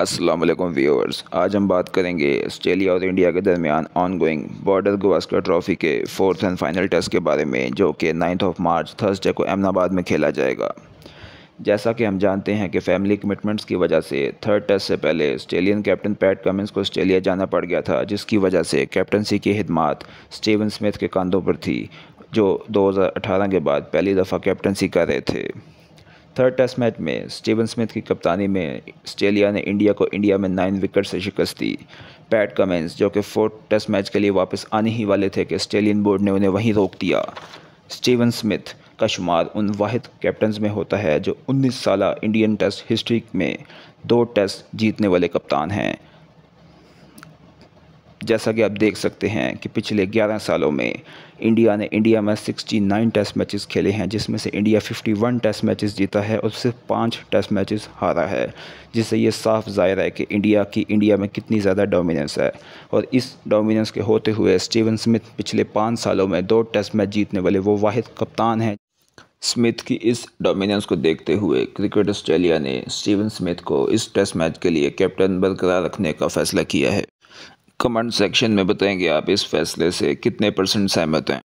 Aslam viewers आज हम बात करेंगे ऑस्ट्रेलिया और इंडिया के दरमियान ongoing Border Gavaskar trophy के फोर्थ एंड फाइनल टेस्ट के बारे में जो कि नाइन्थ ऑफ मार्च थर्सडे को अहमदाबाद में खेला जाएगा जैसा कि हम जानते हैं कि फैमिली कमिटमेंट्स की वजह से थर्ड टेस्ट से पहले ऑस्ट्रेलियन कैप्टन पैट कमिंस को ऑस्ट्रेलिया जाना पड़ गया था जिसकी वजह से कैप्टनसी की खिदमत स्टीवन स्मिथ के कंधों पर थी जो 2018 के बाद पहली दफ़ा कैप्टनसी कर रहे थे थर्ड टेस्ट मैच में स्टीवन स्मिथ की कप्तानी में ऑस्ट्रेलिया ने इंडिया को इंडिया में नाइन विकेट से शिकस्त दी पैट कमेंस जो कि फोर्थ टेस्ट मैच के लिए वापस आने ही वाले थे कि ऑस्ट्रेलियन बोर्ड ने उन्हें वहीं रोक दिया स्टीवन स्मिथ का शुमार उन वाद कैप्टन में होता है जो 19 साल इंडियन टेस्ट हिस्ट्री में दो टेस्ट जीतने वाले कप्तान हैं जैसा कि आप देख सकते हैं कि पिछले 11 सालों में इंडिया ने इंडिया में 69 टेस्ट मैचेस खेले हैं जिसमें से इंडिया 51 टेस्ट मैचेस जीता है और सिर्फ पाँच टेस्ट मैचेस हारा है जिससे ये साफ जाहिर है कि इंडिया की इंडिया में कितनी ज़्यादा डोमिनेंस है और इस डोमिनेंस के होते हुए स्टीवन स्मिथ पिछले पाँच सालों में दो टेस्ट मैच जीतने वाले वो वाहिद कप्तान हैं स्मिथ की इस डोमिनेंस को देखते हुए क्रिकेट ऑस्ट्रेलिया ने स्टीवन स्मिथ को इस टेस्ट मैच के लिए कैप्टन बरकरार रखने का फैसला किया है कमेंट सेक्शन में बताएंगे आप इस फैसले से कितने परसेंट सहमत हैं